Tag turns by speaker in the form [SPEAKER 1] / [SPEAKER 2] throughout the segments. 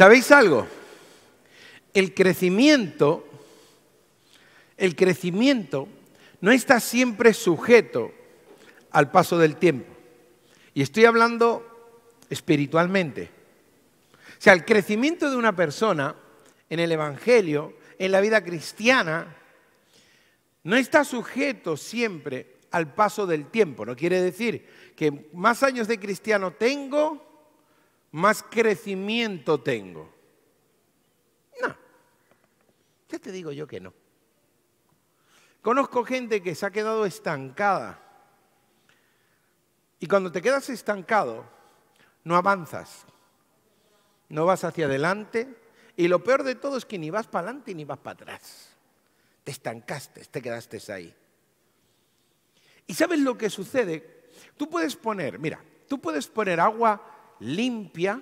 [SPEAKER 1] ¿Sabéis algo? El crecimiento, el crecimiento no está siempre sujeto al paso del tiempo. Y estoy hablando espiritualmente. O sea, el crecimiento de una persona en el Evangelio, en la vida cristiana, no está sujeto siempre al paso del tiempo. No quiere decir que más años de cristiano tengo, más crecimiento tengo. No, ya te digo yo que no. Conozco gente que se ha quedado estancada. Y cuando te quedas estancado, no avanzas, no vas hacia adelante y lo peor de todo es que ni vas para adelante ni vas para atrás. Te estancaste, te quedaste ahí. ¿Y sabes lo que sucede? Tú puedes poner, mira, tú puedes poner agua limpia,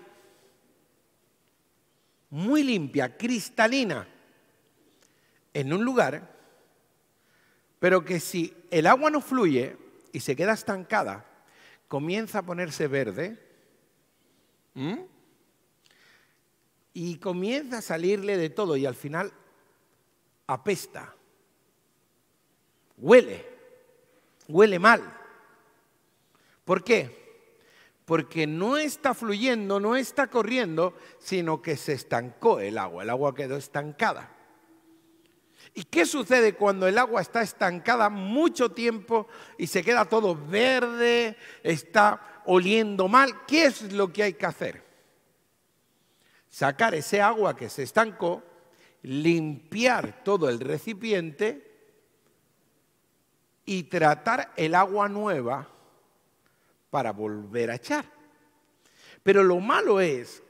[SPEAKER 1] muy limpia, cristalina, en un lugar, pero que si el agua no fluye y se queda estancada, comienza a ponerse verde y comienza a salirle de todo y al final apesta, huele, huele mal. ¿Por qué? porque no está fluyendo, no está corriendo, sino que se estancó el agua, el agua quedó estancada. ¿Y qué sucede cuando el agua está estancada mucho tiempo y se queda todo verde, está oliendo mal? ¿Qué es lo que hay que hacer? Sacar ese agua que se estancó, limpiar todo el recipiente y tratar el agua nueva para volver a echar. Pero lo malo es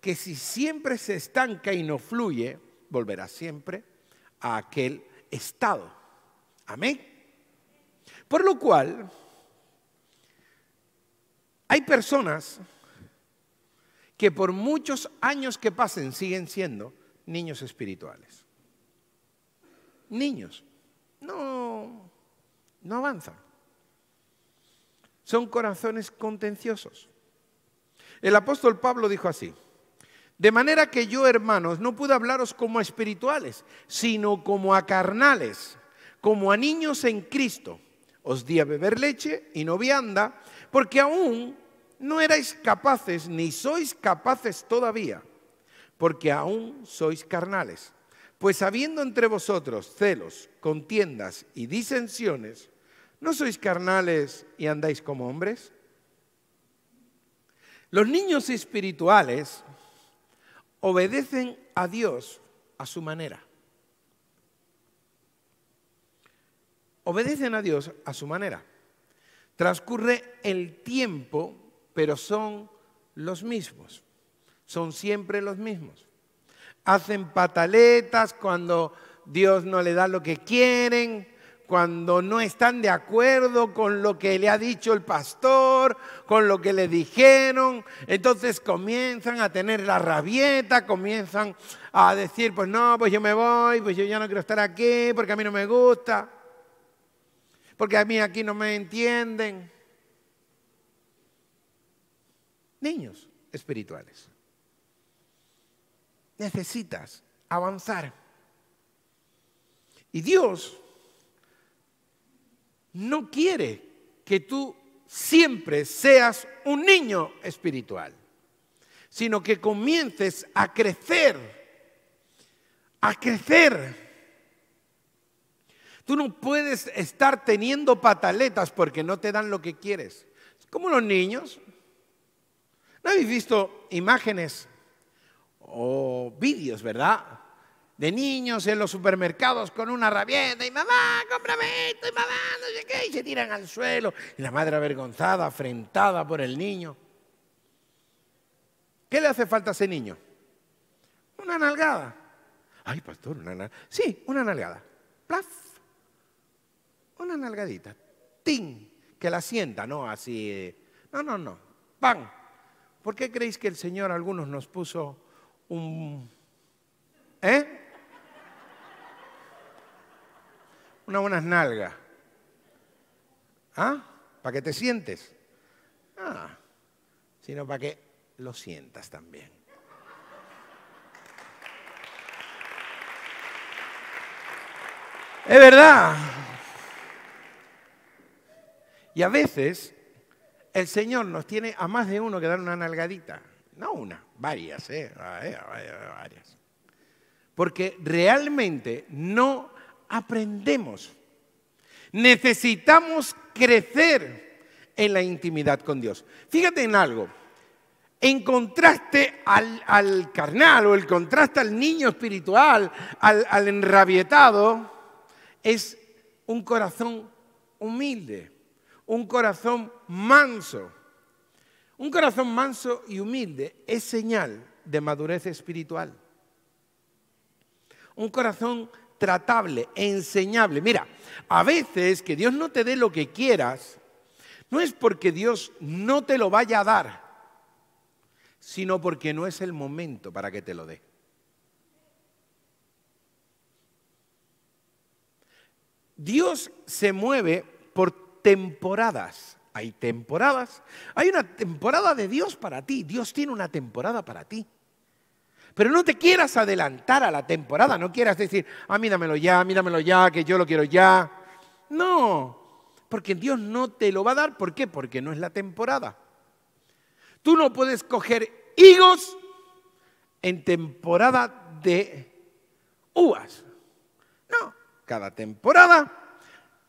[SPEAKER 1] que si siempre se estanca y no fluye, volverá siempre a aquel estado. Amén. Por lo cual, hay personas que por muchos años que pasen siguen siendo niños espirituales. Niños. No, no avanzan son corazones contenciosos. El apóstol Pablo dijo así, de manera que yo, hermanos, no pude hablaros como a espirituales, sino como a carnales, como a niños en Cristo. Os di a beber leche y no vianda, porque aún no erais capaces, ni sois capaces todavía, porque aún sois carnales. Pues habiendo entre vosotros celos, contiendas y disensiones, ¿No sois carnales y andáis como hombres? Los niños espirituales obedecen a Dios a su manera. Obedecen a Dios a su manera. Transcurre el tiempo, pero son los mismos. Son siempre los mismos. Hacen pataletas cuando Dios no le da lo que quieren cuando no están de acuerdo con lo que le ha dicho el pastor, con lo que le dijeron. Entonces comienzan a tener la rabieta, comienzan a decir, pues no, pues yo me voy, pues yo ya no quiero estar aquí, porque a mí no me gusta, porque a mí aquí no me entienden. Niños espirituales, necesitas avanzar. Y Dios no quiere que tú siempre seas un niño espiritual, sino que comiences a crecer, a crecer. Tú no puedes estar teniendo pataletas porque no te dan lo que quieres. como los niños. ¿No habéis visto imágenes o vídeos, verdad? de niños en los supermercados con una rabieta y mamá, cómprame esto y mamá, no sé qué, y se tiran al suelo. Y la madre avergonzada, afrentada por el niño. ¿Qué le hace falta a ese niño? Una nalgada. Ay, pastor, una nalgada. Sí, una nalgada. Plaf. Una nalgadita. Tin. Que la sienta, no así. Eh, no, no, no. ¡Pam! ¿Por qué creéis que el Señor a algunos nos puso un... ¿Eh? Una buena nalga, ¿Ah? ¿Para que te sientes? Ah, sino para que lo sientas también. Es verdad. Y a veces el Señor nos tiene a más de uno que dar una nalgadita. No una, varias, ¿eh? Varias, varias. Porque realmente no aprendemos. Necesitamos crecer en la intimidad con Dios. Fíjate en algo. En contraste al, carnal o el contraste al niño espiritual, al, al enrabietado, es un corazón humilde, un corazón manso. Un corazón manso y humilde es señal de madurez espiritual. Un corazón tratable, enseñable. Mira, a veces que Dios no te dé lo que quieras, no es porque Dios no te lo vaya a dar, sino porque no es el momento para que te lo dé. Dios se mueve por temporadas. Hay temporadas. Hay una temporada de Dios para ti. Dios tiene una temporada para ti. Pero no te quieras adelantar a la temporada, no quieras decir, ah, míramelo ya, míramelo ya, que yo lo quiero ya. No, porque Dios no te lo va a dar. ¿Por qué? Porque no es la temporada. Tú no puedes coger higos en temporada de uvas. No, cada temporada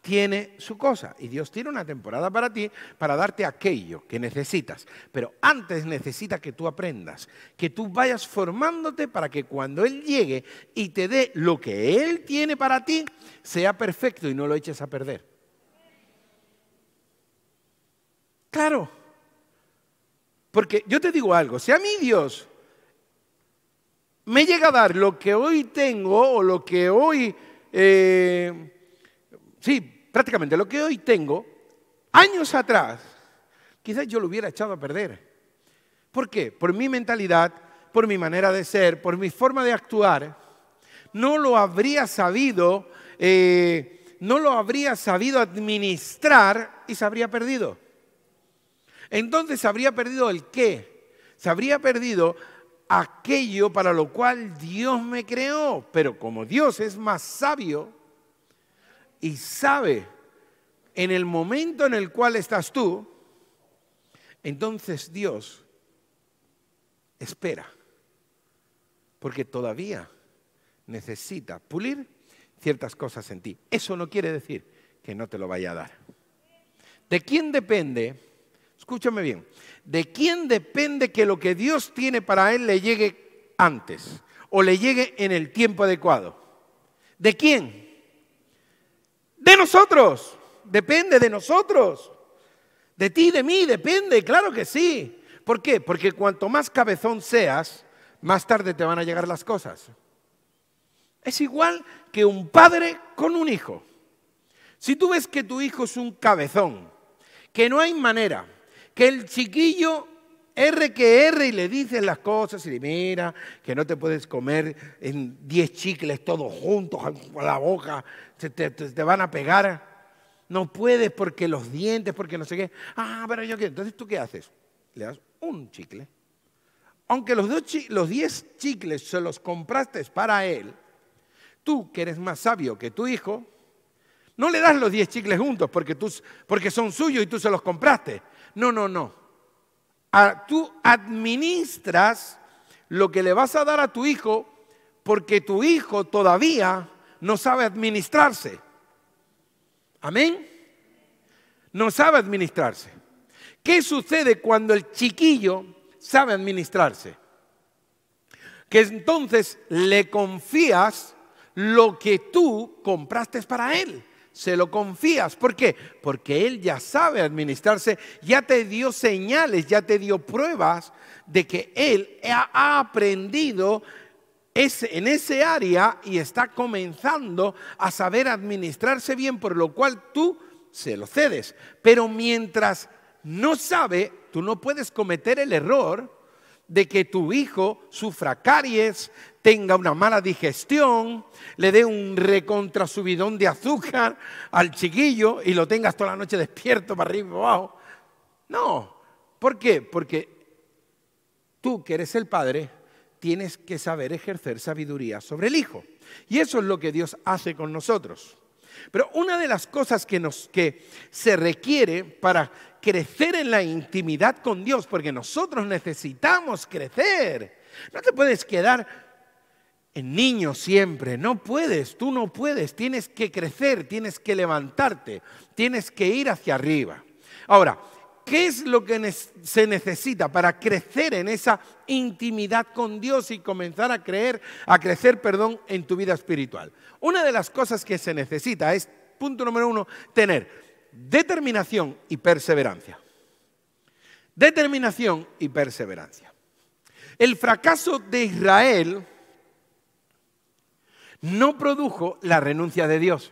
[SPEAKER 1] tiene su cosa y Dios tiene una temporada para ti para darte aquello que necesitas. Pero antes necesita que tú aprendas, que tú vayas formándote para que cuando Él llegue y te dé lo que Él tiene para ti, sea perfecto y no lo eches a perder. Claro, porque yo te digo algo, si a mí Dios me llega a dar lo que hoy tengo o lo que hoy... Eh, sí, prácticamente lo que hoy tengo, años atrás, quizás yo lo hubiera echado a perder. ¿Por qué? Por mi mentalidad, por mi manera de ser, por mi forma de actuar. No lo habría sabido, eh, no lo habría sabido administrar y se habría perdido. Entonces se habría perdido el qué, se habría perdido aquello para lo cual Dios me creó. Pero como Dios es más sabio, y sabe en el momento en el cual estás tú, entonces Dios espera, porque todavía necesita pulir ciertas cosas en ti. Eso no quiere decir que no te lo vaya a dar. ¿De quién depende? Escúchame bien. ¿De quién depende que lo que Dios tiene para él le llegue antes o le llegue en el tiempo adecuado? ¿De quién? De nosotros, depende de nosotros. De ti, de mí, depende, claro que sí. ¿Por qué? Porque cuanto más cabezón seas, más tarde te van a llegar las cosas. Es igual que un padre con un hijo. Si tú ves que tu hijo es un cabezón, que no hay manera, que el chiquillo R que R y le dices las cosas y le mira que no te puedes comer en 10 chicles todos juntos a la boca, te, van a pegar. No puedes porque los dientes, porque no sé qué. Ah, pero yo qué. Entonces, ¿tú qué haces? Le das un chicle. Aunque los, los 10 chicles se los compraste para él, tú que eres más sabio que tu hijo, no le das los 10 chicles juntos porque, tú, porque son suyos y tú se los compraste. No, no, no tú administras lo que le vas a dar a tu hijo porque tu hijo todavía no sabe administrarse. Amén. No sabe administrarse. ¿Qué sucede cuando el chiquillo sabe administrarse? Que entonces le confías lo que tú compraste para él se lo confías. ¿Por qué? Porque Él ya sabe administrarse, ya te dio señales, ya te dio pruebas de que Él ha aprendido en ese área y está comenzando a saber administrarse bien, por lo cual tú se lo cedes. Pero mientras no sabe, tú no puedes cometer el error de que tu hijo sufra caries, tenga una mala digestión, le dé un recontrasubidón de azúcar al chiquillo y lo tengas toda la noche despierto para arriba y para abajo. No. ¿Por qué? Porque tú que eres el padre tienes que saber ejercer sabiduría sobre el hijo. Y eso es lo que Dios hace con nosotros. Pero una de las cosas que, nos, que se requiere para crecer en la intimidad con Dios, porque nosotros necesitamos crecer. No te puedes quedar en niño siempre. No puedes, tú no puedes. Tienes que crecer, tienes que levantarte, tienes que ir hacia arriba. Ahora, ¿qué es lo que se necesita para crecer en esa intimidad con Dios y comenzar a creer, a crecer, perdón, en tu vida espiritual? Una de las cosas que se necesita es, punto número uno, tener determinación y perseverancia. Determinación y perseverancia. El fracaso de Israel no produjo la renuncia de Dios.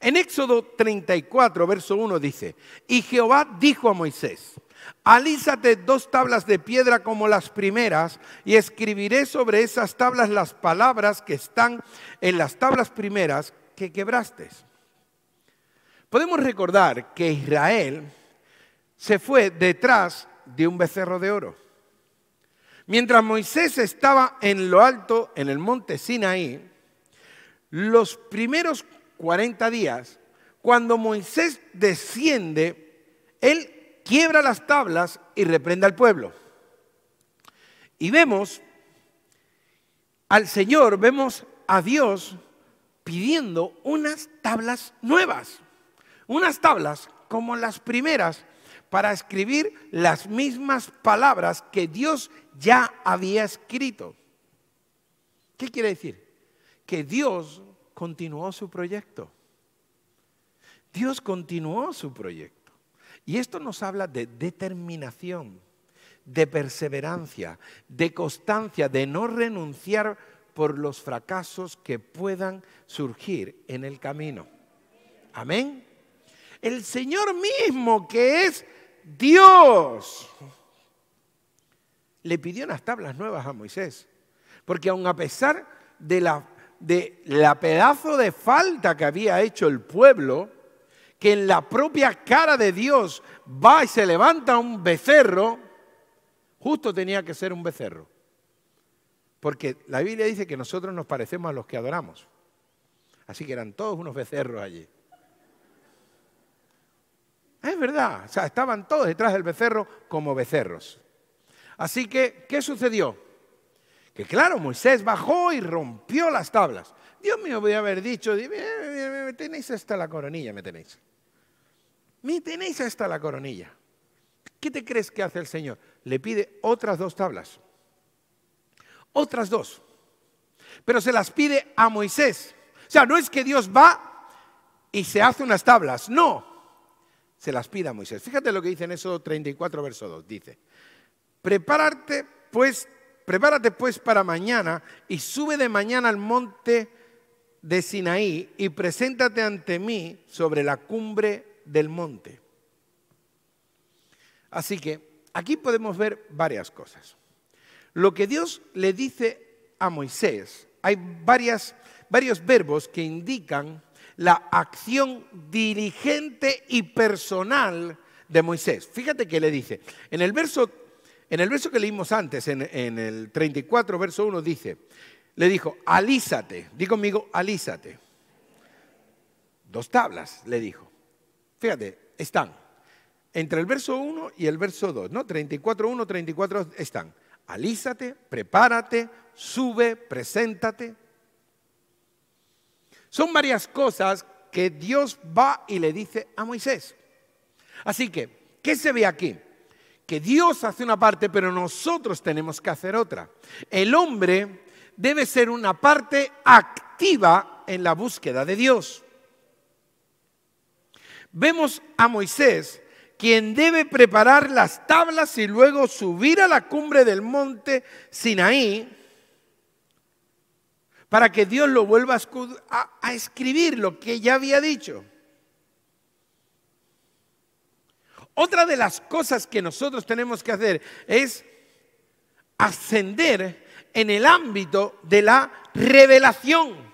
[SPEAKER 1] En Éxodo 34, verso 1 dice, y Jehová dijo a Moisés, alízate dos tablas de piedra como las primeras y escribiré sobre esas tablas las palabras que están en las tablas primeras que quebraste. Podemos recordar que Israel se fue detrás de un becerro de oro. Mientras Moisés estaba en lo alto, en el monte Sinaí, los primeros 40 días, cuando Moisés desciende, él quiebra las tablas y reprende al pueblo. Y vemos al Señor, vemos a Dios pidiendo unas tablas nuevas, unas tablas como las primeras para escribir las mismas palabras que Dios ya había escrito. ¿Qué quiere decir? Que Dios continuó su proyecto. Dios continuó su proyecto. Y esto nos habla de determinación, de perseverancia, de constancia, de no renunciar por los fracasos que puedan surgir en el camino. Amén el Señor mismo, que es Dios, le pidió unas tablas nuevas a Moisés. Porque aun a pesar de la, de la pedazo de falta que había hecho el pueblo, que en la propia cara de Dios va y se levanta un becerro, justo tenía que ser un becerro. Porque la Biblia dice que nosotros nos parecemos a los que adoramos. Así que eran todos unos becerros allí. Es verdad, o sea, estaban todos detrás del becerro como becerros. Así que, ¿qué sucedió? Que claro, Moisés bajó y rompió las tablas. Dios mío, voy a haber dicho, me tenéis hasta la coronilla, me tenéis. Me tenéis hasta la coronilla. ¿Qué te crees que hace el Señor? Le pide otras dos tablas. Otras dos. Pero se las pide a Moisés. O sea, no es que Dios va y se hace unas tablas. No se las pida a Moisés. Fíjate lo que dice en eso 34, verso 2. Dice, prepárate pues, prepárate pues para mañana y sube de mañana al monte de Sinaí y preséntate ante mí sobre la cumbre del monte. Así que aquí podemos ver varias cosas. Lo que Dios le dice a Moisés, hay varias, varios verbos que indican la acción dirigente y personal de Moisés. Fíjate que le dice, en el verso, en el verso que leímos antes, en, el 34, verso 1, dice, le dijo, alízate, di conmigo, alízate. Dos tablas, le dijo. Fíjate, están entre el verso 1 y el verso 2, ¿no? 34, 1, 34 están. Alízate, prepárate, sube, preséntate, son varias cosas que Dios va y le dice a Moisés. Así que, ¿qué se ve aquí? Que Dios hace una parte, pero nosotros tenemos que hacer otra. El hombre debe ser una parte activa en la búsqueda de Dios. Vemos a Moisés, quien debe preparar las tablas y luego subir a la cumbre del monte Sinaí para que Dios lo vuelva a, escribir lo que ya había dicho. Otra de las cosas que nosotros tenemos que hacer es ascender en el ámbito de la revelación.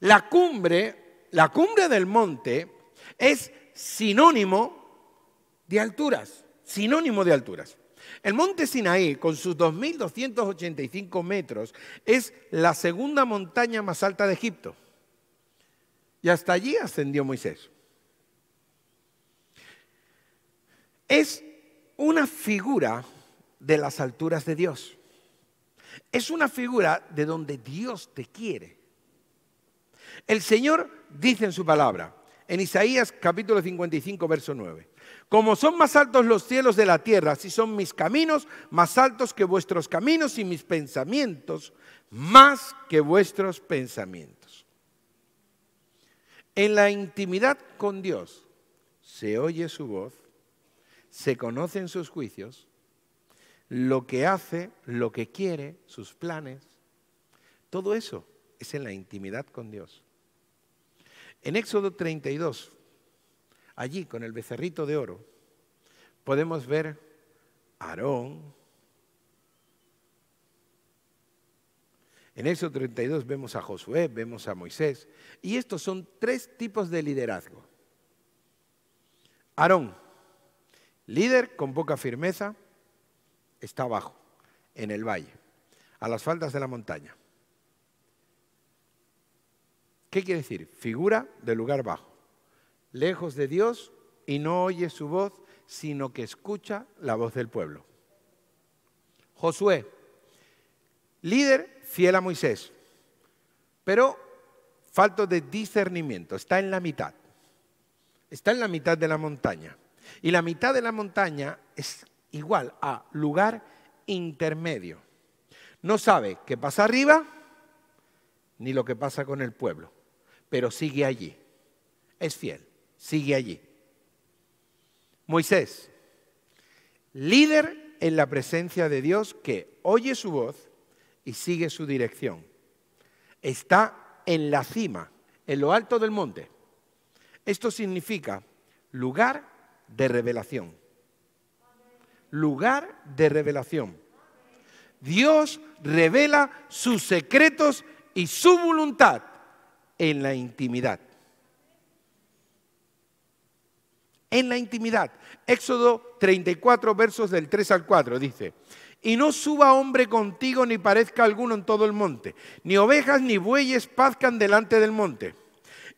[SPEAKER 1] La cumbre, la cumbre del monte es sinónimo de alturas, sinónimo de alturas. El monte Sinaí, con sus 2.285 metros, es la segunda montaña más alta de Egipto. Y hasta allí ascendió Moisés. Es una figura de las alturas de Dios. Es una figura de donde Dios te quiere. El Señor dice en su palabra, en Isaías capítulo 55, verso 9, como son más altos los cielos de la tierra, así son mis caminos más altos que vuestros caminos y mis pensamientos más que vuestros pensamientos. En la intimidad con Dios se oye su voz, se conocen sus juicios, lo que hace, lo que quiere, sus planes. Todo eso es en la intimidad con Dios. En Éxodo 32, allí con el becerrito de oro, podemos ver a Aarón. En Éxodo 32 vemos a Josué, vemos a Moisés. Y estos son tres tipos de liderazgo. Aarón, líder con poca firmeza, está abajo, en el valle, a las faldas de la montaña. ¿Qué quiere decir? Figura de lugar bajo lejos de Dios y no oye su voz, sino que escucha la voz del pueblo. Josué, líder fiel a Moisés, pero falto de discernimiento, está en la mitad, está en la mitad de la montaña. Y la mitad de la montaña es igual a lugar intermedio. No sabe qué pasa arriba ni lo que pasa con el pueblo, pero sigue allí. Es fiel sigue allí. Moisés, líder en la presencia de Dios que oye su voz y sigue su dirección. Está en la cima, en lo alto del monte. Esto significa lugar de revelación. Lugar de revelación. Dios revela sus secretos y su voluntad en la intimidad. en la intimidad. Éxodo 34, versos del 3 al 4 dice, y no suba hombre contigo ni parezca alguno en todo el monte, ni ovejas ni bueyes pazcan delante del monte.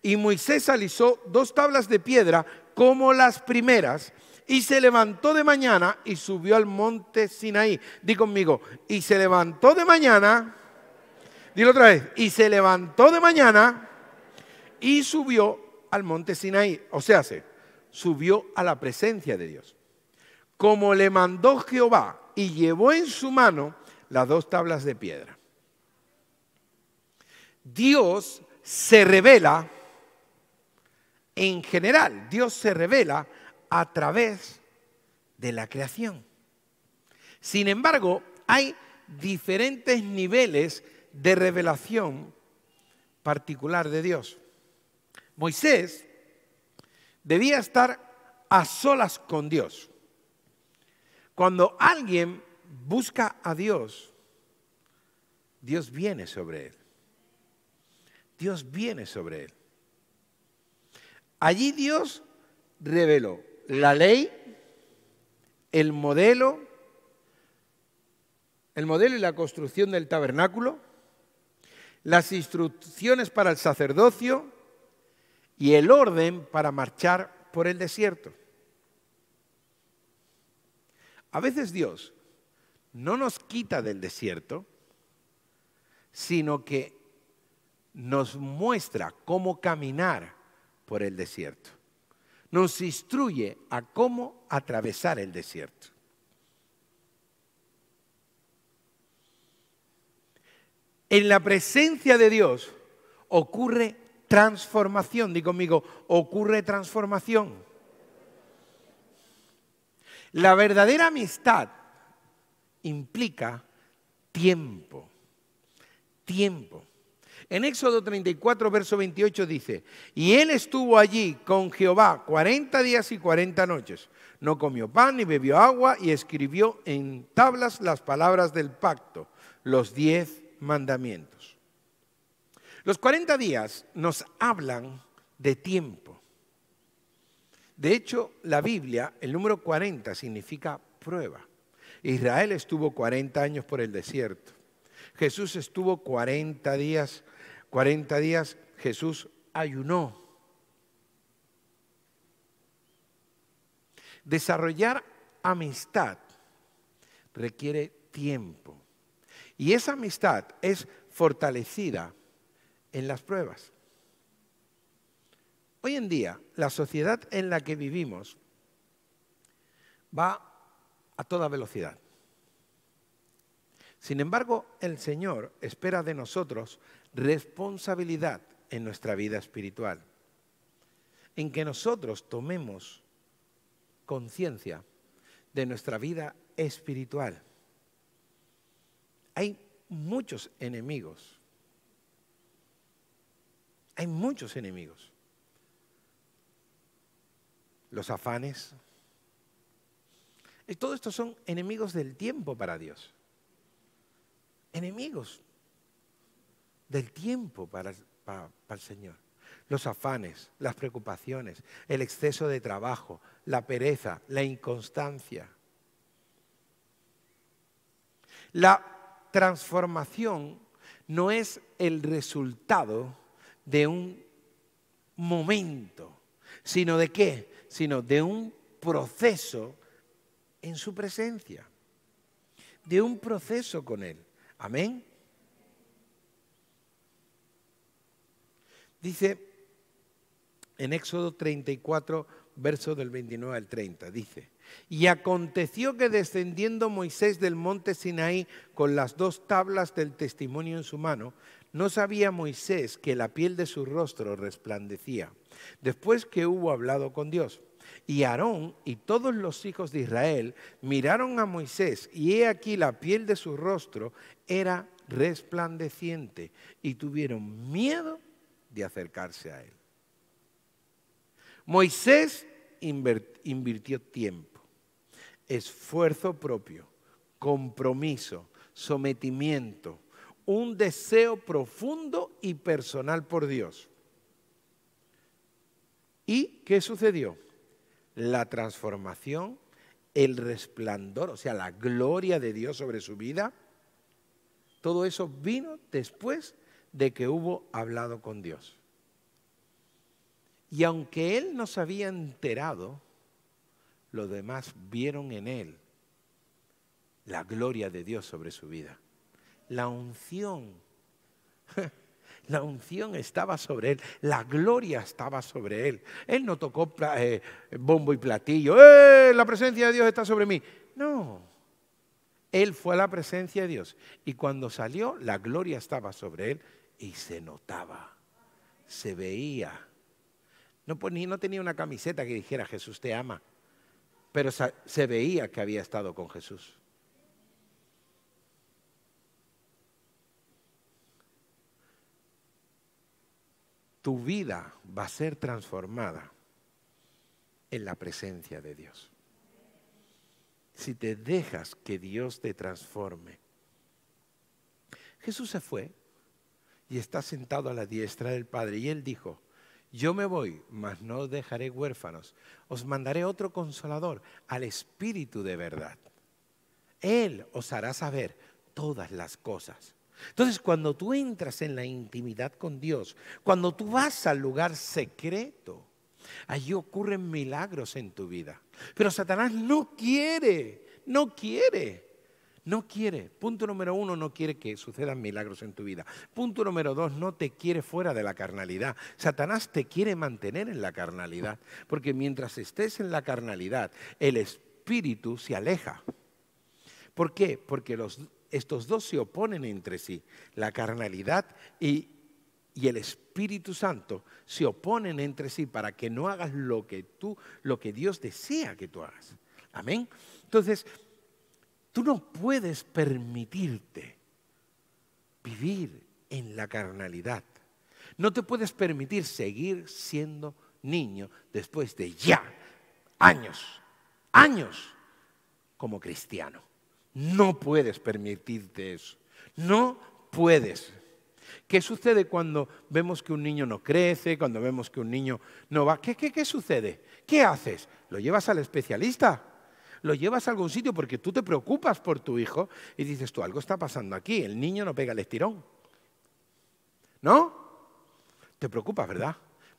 [SPEAKER 1] Y Moisés alisó dos tablas de piedra como las primeras, y se levantó de mañana y subió al monte Sinaí. Di conmigo, y se levantó de mañana, dilo otra vez, y se levantó de mañana y subió al monte Sinaí. O sea, se subió a la presencia de Dios. Como le mandó Jehová y llevó en su mano las dos tablas de piedra. Dios se revela en general, Dios se revela a través de la creación. Sin embargo, hay diferentes niveles de revelación particular de Dios. Moisés debía estar a solas con Dios. Cuando alguien busca a Dios, Dios viene sobre él. Dios viene sobre él. Allí Dios reveló la ley, el modelo, el modelo y la construcción del tabernáculo, las instrucciones para el sacerdocio, y el orden para marchar por el desierto. A veces Dios no nos quita del desierto, sino que nos muestra cómo caminar por el desierto. Nos instruye a cómo atravesar el desierto. En la presencia de Dios ocurre transformación. Digo conmigo, ocurre transformación. La verdadera amistad implica tiempo. Tiempo. En Éxodo 34, verso 28 dice, y él estuvo allí con Jehová 40 días y 40 noches. No comió pan ni bebió agua y escribió en tablas las palabras del pacto, los diez mandamientos. Los 40 días nos hablan de tiempo. De hecho, la Biblia, el número 40 significa prueba. Israel estuvo 40 años por el desierto. Jesús estuvo 40 días, 40 días Jesús ayunó. Desarrollar amistad requiere tiempo. Y esa amistad es fortalecida en las pruebas. Hoy en día, la sociedad en la que vivimos va a toda velocidad. Sin embargo, el Señor espera de nosotros responsabilidad en nuestra vida espiritual, en que nosotros tomemos conciencia de nuestra vida espiritual. Hay muchos enemigos hay muchos enemigos. Los afanes. Y todo esto son enemigos del tiempo para Dios. Enemigos del tiempo para, para el Señor. Los afanes, las preocupaciones, el exceso de trabajo, la pereza, la inconstancia. La transformación no es el resultado de un momento, sino de qué? Sino de un proceso en su presencia, de un proceso con Él. Amén. Dice en Éxodo 34, verso del 29 al 30, dice, y aconteció que descendiendo Moisés del monte Sinaí con las dos tablas del testimonio en su mano, no sabía Moisés que la piel de su rostro resplandecía, después que hubo hablado con Dios. Y Aarón y todos los hijos de Israel miraron a Moisés, y he aquí la piel de su rostro era resplandeciente, y tuvieron miedo de acercarse a él. Moisés invirtió tiempo, esfuerzo propio, compromiso, sometimiento, un deseo profundo y personal por Dios. ¿Y qué sucedió? La transformación, el resplandor, o sea, la gloria de Dios sobre su vida, todo eso vino después de que hubo hablado con Dios. Y aunque él no se había enterado, los demás vieron en él la gloria de Dios sobre su vida la unción. La unción estaba sobre él, la gloria estaba sobre él. Él no tocó eh, bombo y platillo, ¡Eh! la presencia de Dios está sobre mí. No, él fue a la presencia de Dios y cuando salió, la gloria estaba sobre él y se notaba, se veía. No, pues, no tenía una camiseta que dijera Jesús te ama, pero se veía que había estado con Jesús. tu vida va a ser transformada en la presencia de Dios. Si te dejas que Dios te transforme. Jesús se fue y está sentado a la diestra del Padre y él dijo, yo me voy, mas no os dejaré huérfanos. Os mandaré otro consolador, al Espíritu de verdad. Él os hará saber todas las cosas entonces, cuando tú entras en la intimidad con Dios, cuando tú vas al lugar secreto, allí ocurren milagros en tu vida. Pero Satanás no quiere, no quiere. No quiere. Punto número uno, no quiere que sucedan milagros en tu vida. Punto número dos, no te quiere fuera de la carnalidad. Satanás te quiere mantener en la carnalidad. Porque mientras estés en la carnalidad, el espíritu se aleja. ¿Por qué? Porque los estos dos se oponen entre sí. La carnalidad y, el Espíritu Santo se oponen entre sí para que no hagas lo que tú, lo que Dios desea que tú hagas. Amén. Entonces, tú no puedes permitirte vivir en la carnalidad. No te puedes permitir seguir siendo niño después de ya años, años como cristiano. No puedes permitirte eso. No puedes. ¿Qué sucede cuando vemos que un niño no crece, cuando vemos que un niño no va? ¿Qué, qué sucede? ¿Qué haces? ¿Lo llevas al especialista? lo llevas a algún sitio porque tú te preocupas por tu hijo y dices tú, algo está pasando aquí, el niño no pega el estirón. ¿No? Te preocupas, ¿verdad?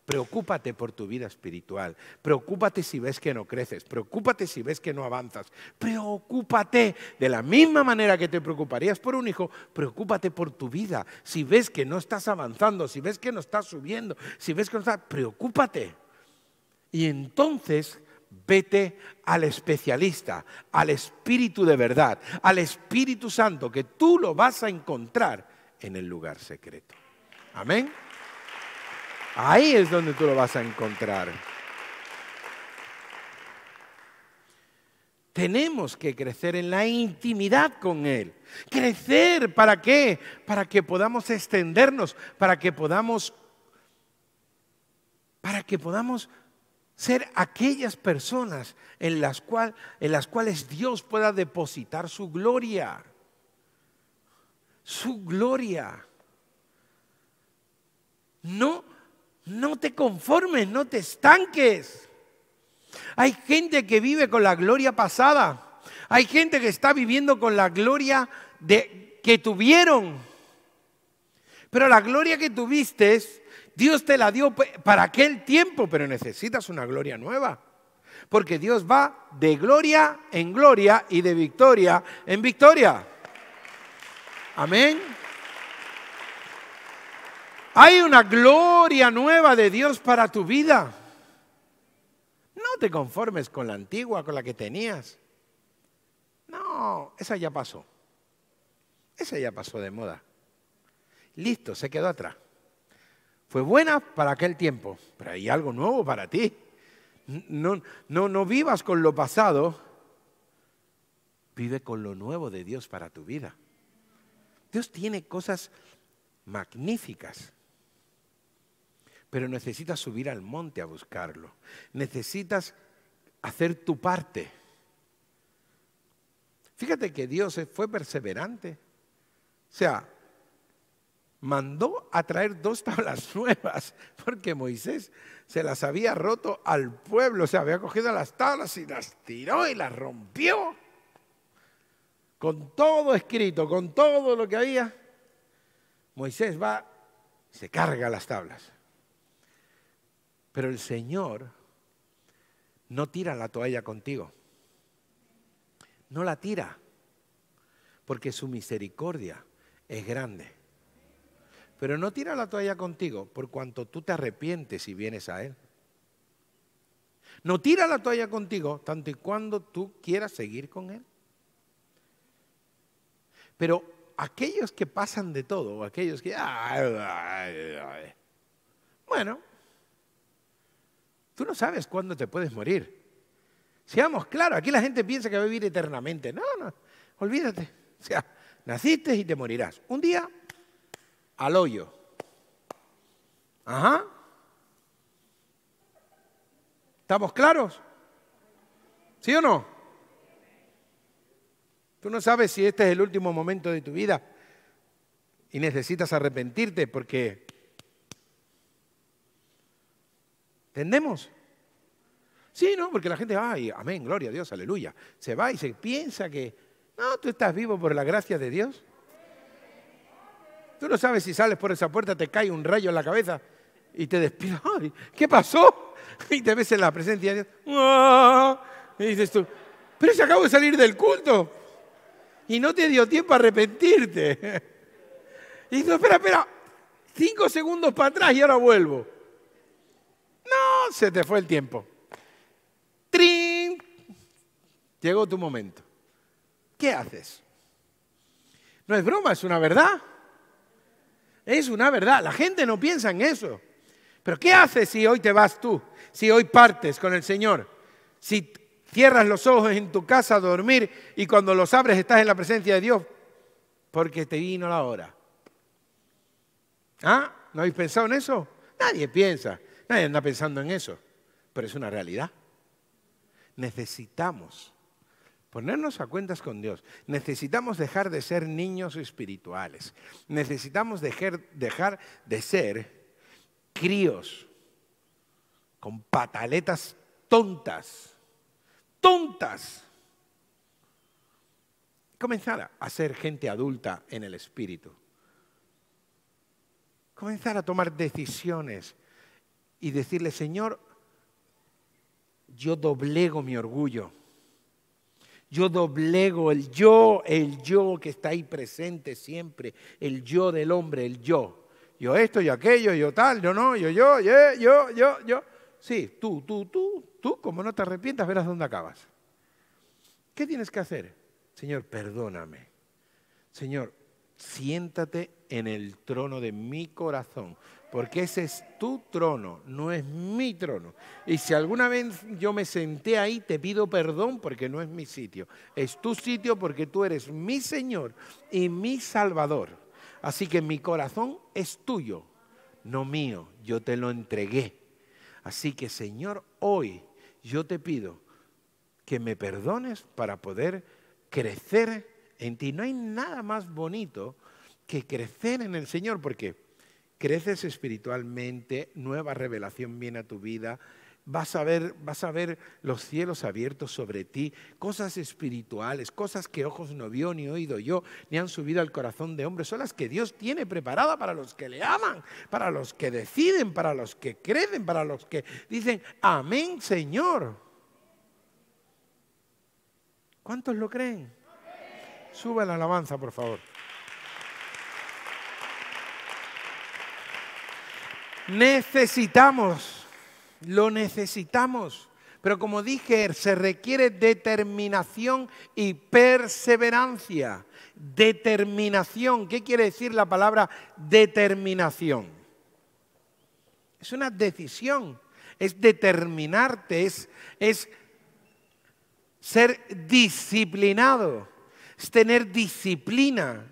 [SPEAKER 1] Preocúpate por tu vida espiritual. Preocúpate si ves que no creces. Preocúpate si ves que no avanzas. Preocúpate de la misma manera que te preocuparías por un hijo. Preocúpate por tu vida. Si ves que no estás avanzando, si ves que no estás subiendo, si ves que no estás, preocúpate. Y entonces vete al especialista, al espíritu de verdad, al Espíritu Santo, que tú lo vas a encontrar en el lugar secreto. Amén. Ahí es donde tú lo vas a encontrar. Tenemos que crecer en la intimidad con Él. Crecer, ¿para qué? Para que podamos extendernos, para que podamos, para que podamos ser aquellas personas en las, en las cuales Dios pueda depositar su gloria. Su gloria. No no te conformes, no te estanques. Hay gente que vive con la gloria pasada. Hay gente que está viviendo con la gloria de, que tuvieron. Pero la gloria que tuviste, Dios te la dio para aquel tiempo, pero necesitas una gloria nueva. Porque Dios va de gloria en gloria y de victoria en victoria. Amén. Hay una gloria nueva de Dios para tu vida. No te conformes con la antigua, con la que tenías. No, esa ya pasó. Esa ya pasó de moda. Listo, se quedó atrás. Fue buena para aquel tiempo, pero hay algo nuevo para ti. No, no, no vivas con lo pasado, vive con lo nuevo de Dios para tu vida. Dios tiene cosas magníficas pero necesitas subir al monte a buscarlo. Necesitas hacer tu parte. Fíjate que Dios fue perseverante. O sea, mandó a traer dos tablas nuevas, porque Moisés se las había roto al pueblo, o sea, había cogido las tablas y las tiró y las rompió. Con todo escrito, con todo lo que había, Moisés va, se carga las tablas. Pero el Señor no tira la toalla contigo. No la tira. Porque su misericordia es grande. Pero no tira la toalla contigo por cuanto tú te arrepientes y vienes a Él. No tira la toalla contigo tanto y cuando tú quieras seguir con Él. Pero aquellos que pasan de todo, aquellos que... Bueno, Tú no sabes cuándo te puedes morir. Seamos claros, aquí la gente piensa que va a vivir eternamente. No, no, olvídate. O sea, naciste y te morirás. Un día, al hoyo. Ajá. ¿Estamos claros? ¿Sí o no? Tú no sabes si este es el último momento de tu vida y necesitas arrepentirte porque ¿Entendemos? Sí, ¿no? Porque la gente ay amén, gloria a Dios, aleluya. Se va y se piensa que, no, tú estás vivo por la gracia de Dios. Tú no sabes si sales por esa puerta, te cae un rayo en la cabeza y te despido. ¿Qué pasó? Y te ves en la presencia de Dios. ¡Ah! Y dices tú, pero se acabo de salir del culto y no te dio tiempo a arrepentirte. Y dices, espera, espera, cinco segundos para atrás y ahora vuelvo se te fue el tiempo. ¡Trin! Llegó tu momento. ¿Qué haces? No es broma, es una verdad. Es una verdad. La gente no piensa en eso. Pero ¿qué haces si hoy te vas tú? Si hoy partes con el Señor. Si cierras los ojos en tu casa a dormir y cuando los abres estás en la presencia de Dios. Porque te vino la hora. ¿Ah? ¿No habéis pensado en eso? Nadie piensa. Nadie anda pensando en eso, pero es una realidad. Necesitamos ponernos a cuentas con Dios. Necesitamos dejar de ser niños espirituales. Necesitamos dejar, dejar de ser críos con pataletas tontas, tontas. Comenzar a ser gente adulta en el espíritu. Comenzar a tomar decisiones y decirle, Señor, yo doblego mi orgullo. Yo doblego el yo, el yo que está ahí presente siempre, el yo del hombre, el yo. Yo esto, yo aquello, yo tal, yo no, yo, yo, yo, yo, yo, yo. Sí, tú, tú, tú, tú, como no te arrepientas, verás dónde acabas. ¿Qué tienes que hacer? Señor, perdóname. Señor, siéntate en el trono de mi corazón, porque ese es tu trono, no es mi trono. Y si alguna vez yo me senté ahí, te pido perdón porque no es mi sitio, es tu sitio porque tú eres mi Señor y mi Salvador. Así que mi corazón es tuyo, no mío, yo te lo entregué. Así que Señor, hoy yo te pido que me perdones para poder crecer en ti. No hay nada más bonito que crecer en el Señor, porque creces espiritualmente, nueva revelación viene a tu vida, vas a ver, vas a ver los cielos abiertos sobre ti, cosas espirituales, cosas que ojos no vio, ni oído yo, ni han subido al corazón de hombres son las que Dios tiene preparada para los que le aman, para los que deciden, para los que creen, para los que dicen, amén Señor. ¿Cuántos lo creen? Sube la alabanza, por favor. Necesitamos, lo necesitamos. Pero como dije, se requiere determinación y perseverancia. Determinación, ¿qué quiere decir la palabra determinación? Es una decisión, es determinarte, es, es ser disciplinado es tener disciplina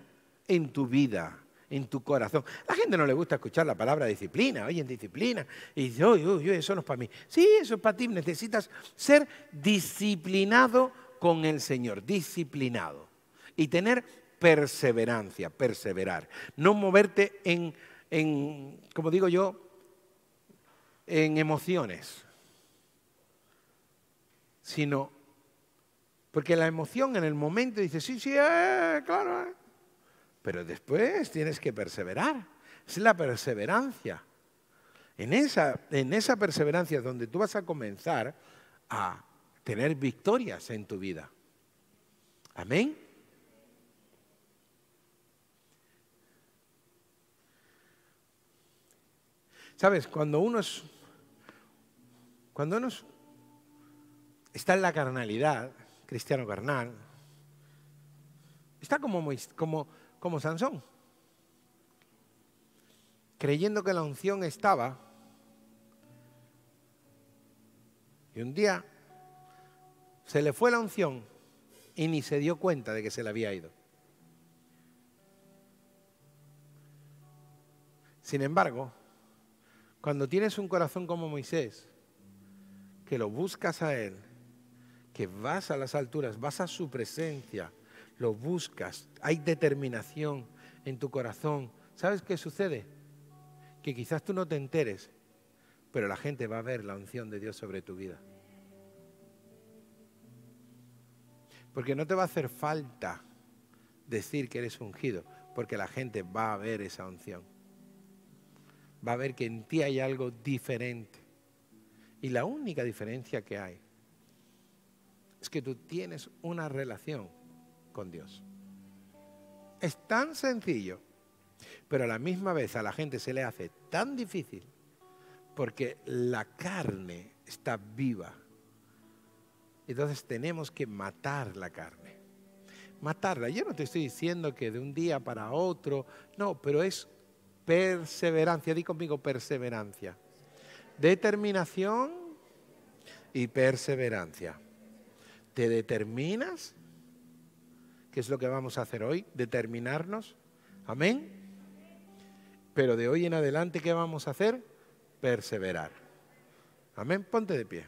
[SPEAKER 1] en tu vida, en tu corazón. A la gente no le gusta escuchar la palabra disciplina, oye, disciplina, y dice, uy, uy, eso no es para mí. Sí, eso es para ti, necesitas ser disciplinado con el Señor, disciplinado. Y tener perseverancia, perseverar. No moverte en, en como digo yo, en emociones, sino porque la emoción en el momento dice, sí, sí, eh, claro. Eh". Pero después tienes que perseverar. Es la perseverancia. En esa, en esa perseverancia es donde tú vas a comenzar a tener victorias en tu vida. Amén. Sabes, cuando uno cuando uno está en la carnalidad, cristiano carnal. Está como, como, como Sansón, creyendo que la unción estaba. Y un día se le fue la unción y ni se dio cuenta de que se le había ido. Sin embargo, cuando tienes un corazón como Moisés, que lo buscas a Él que vas a las alturas, vas a su presencia, lo buscas, hay determinación en tu corazón. ¿Sabes qué sucede? Que quizás tú no te enteres, pero la gente va a ver la unción de Dios sobre tu vida. Porque no te va a hacer falta decir que eres ungido, porque la gente va a ver esa unción. Va a ver que en ti hay algo diferente. Y la única diferencia que hay es que tú tienes una relación con Dios. Es tan sencillo, pero a la misma vez a la gente se le hace tan difícil porque la carne está viva. Entonces tenemos que matar la carne. Matarla. Yo no te estoy diciendo que de un día para otro, no, pero es perseverancia. Di conmigo perseverancia. Determinación y perseverancia. ¿Te determinas? ¿Qué es lo que vamos a hacer hoy? Determinarnos. Amén. Pero de hoy en adelante, ¿qué vamos a hacer? Perseverar. Amén. Ponte de pie.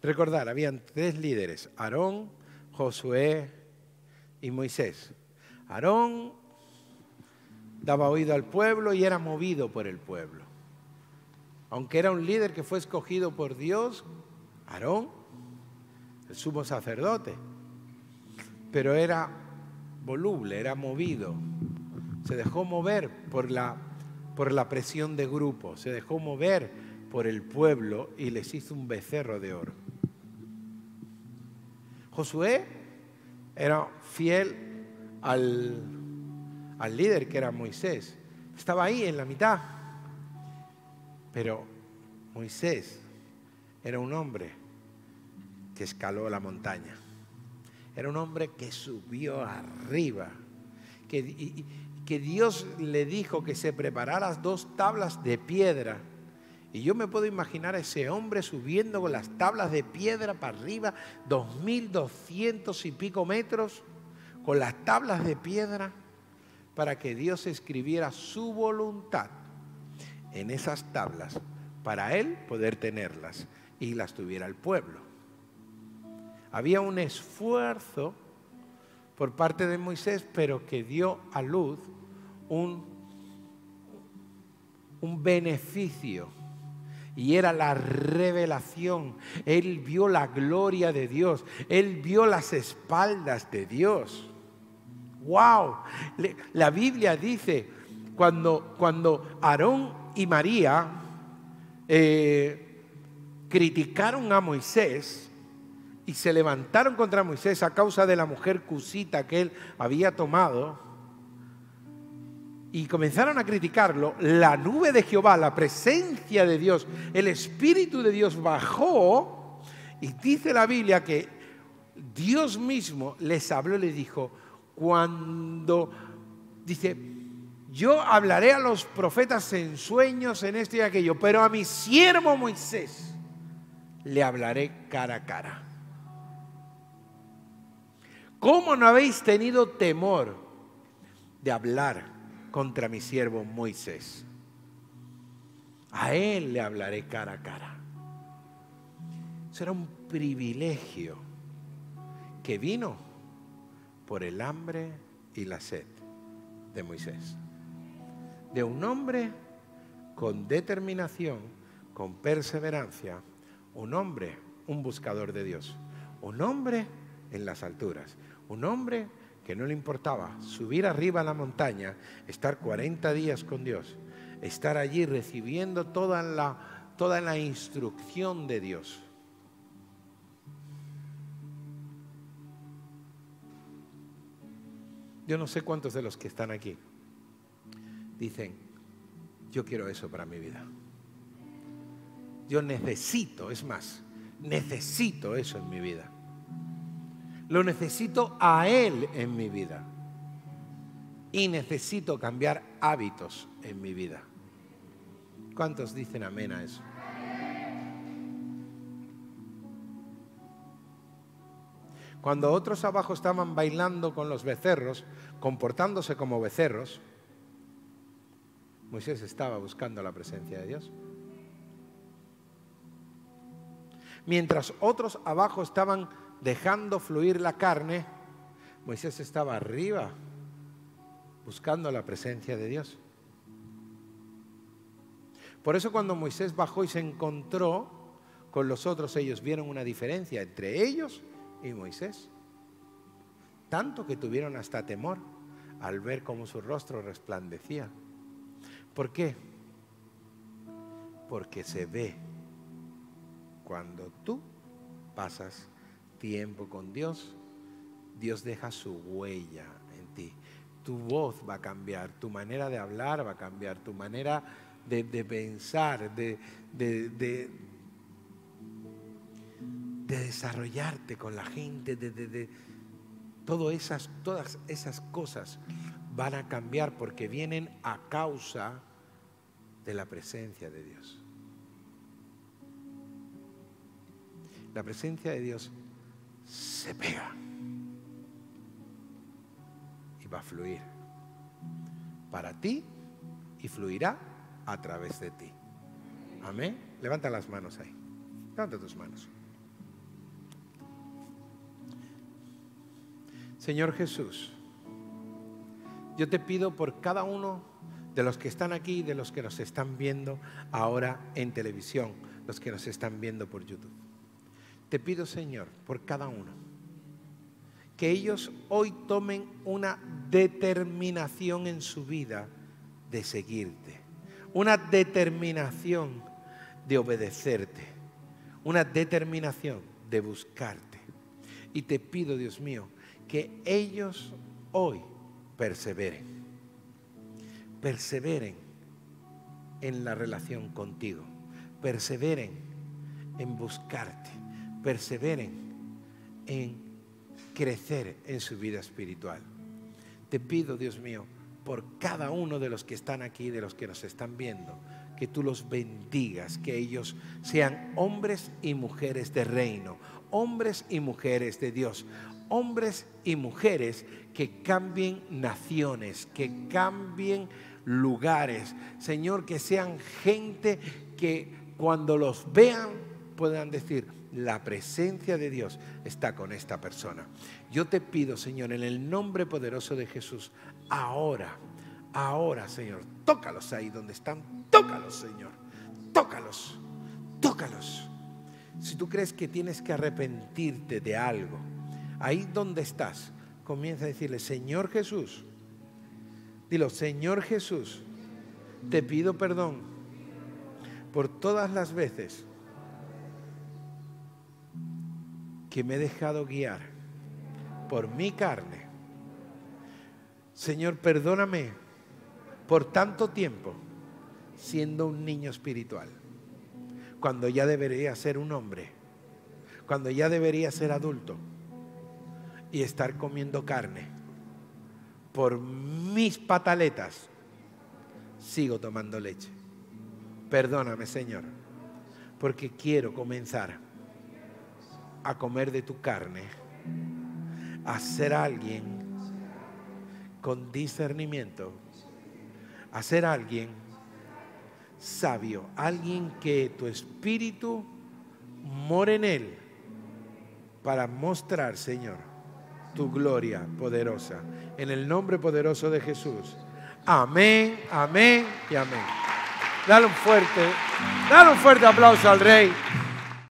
[SPEAKER 1] Recordar, habían tres líderes, Aarón, Josué y Moisés. Aarón daba oído al pueblo y era movido por el pueblo. Aunque era un líder que fue escogido por Dios, Aarón, el sumo sacerdote, pero era voluble, era movido, se dejó mover por la, por la presión de grupo, se dejó mover por el pueblo y les hizo un becerro de oro. Josué era fiel al al líder que era Moisés. Estaba ahí en la mitad. Pero Moisés era un hombre que escaló la montaña. Era un hombre que subió arriba. Que, que Dios le dijo que se preparara dos tablas de piedra. Y yo me puedo imaginar a ese hombre subiendo con las tablas de piedra para arriba, dos mil doscientos y pico metros, con las tablas de piedra para que Dios escribiera su voluntad en esas tablas para él poder tenerlas y las tuviera el pueblo. Había un esfuerzo por parte de Moisés, pero que dio a luz un, un beneficio y era la revelación. Él vio la gloria de Dios, él vio las espaldas de Dios. ¡Wow! La Biblia dice, cuando, cuando Aarón y María eh, criticaron a Moisés y se levantaron contra Moisés a causa de la mujer cusita que él había tomado, y comenzaron a criticarlo, la nube de Jehová, la presencia de Dios, el Espíritu de Dios bajó y dice la Biblia que Dios mismo les habló y les dijo, cuando dice, yo hablaré a los profetas en sueños, en esto y aquello, pero a mi siervo Moisés le hablaré cara a cara. ¿Cómo no habéis tenido temor de hablar contra mi siervo Moisés? A él le hablaré cara a cara. Será un privilegio que vino por el hambre y la sed de Moisés. De un hombre con determinación, con perseverancia, un hombre, un buscador de Dios, un hombre en las alturas, un hombre que no le importaba subir arriba a la montaña, estar 40 días con Dios, estar allí recibiendo toda la, toda la instrucción de Dios. Yo no sé cuántos de los que están aquí dicen, yo quiero eso para mi vida. Yo necesito, es más, necesito eso en mi vida. Lo necesito a Él en mi vida. Y necesito cambiar hábitos en mi vida. ¿Cuántos dicen amén a eso? cuando otros abajo estaban bailando con los becerros, comportándose como becerros, Moisés estaba buscando la presencia de Dios. Mientras otros abajo estaban dejando fluir la carne, Moisés estaba arriba buscando la presencia de Dios. Por eso cuando Moisés bajó y se encontró con los otros, ellos vieron una diferencia entre ellos y Moisés. Tanto que tuvieron hasta temor al ver cómo su rostro resplandecía. ¿Por qué? Porque se ve cuando tú pasas tiempo con Dios, Dios deja su huella en ti. Tu voz va a cambiar, tu manera de hablar va a cambiar, tu manera de, pensar, de, de de desarrollarte con la gente, de, todas esas, todas esas cosas van a cambiar porque vienen a causa de la presencia de Dios. La presencia de Dios se pega y va a fluir para ti y fluirá a través de ti. Amén. Levanta las manos ahí. Levanta tus manos. Señor Jesús, yo te pido por cada uno de los que están aquí, de los que nos están viendo ahora en televisión, los que nos están viendo por YouTube. Te pido, Señor, por cada uno, que ellos hoy tomen una determinación en su vida de seguirte, una determinación de obedecerte, una determinación de buscarte. Y te pido, Dios mío, que ellos hoy perseveren. Perseveren en la relación contigo. Perseveren en buscarte. Perseveren en crecer en su vida espiritual. Te pido, Dios mío, por cada uno de los que están aquí, de los que nos están viendo, que tú los bendigas, que ellos sean hombres y mujeres de reino, hombres y mujeres de Dios, hombres y mujeres que cambien naciones, que cambien lugares. Señor, que sean gente que cuando los vean puedan decir, la presencia de Dios está con esta persona. Yo te pido, Señor, en el nombre poderoso de Jesús, ahora, ahora, Señor, tócalos ahí donde están, tócalos, Señor, tócalos, tócalos. Si tú crees que tienes que arrepentirte de algo, ahí donde estás, comienza a decirle, Señor Jesús, dilo, Señor Jesús, te pido perdón por todas las veces que me he dejado guiar por mi carne. Señor, perdóname por tanto tiempo siendo un niño espiritual, cuando ya debería ser un hombre, cuando ya debería ser adulto y estar comiendo carne. Por mis pataletas sigo tomando leche. Perdóname, Señor, porque quiero comenzar a comer de tu carne, a ser alguien con discernimiento, a ser alguien sabio, alguien que tu espíritu more en él para mostrar, Señor, tu gloria poderosa. En el nombre poderoso de Jesús. Amén, amén y amén. Dale un fuerte, dale un fuerte aplauso al Rey.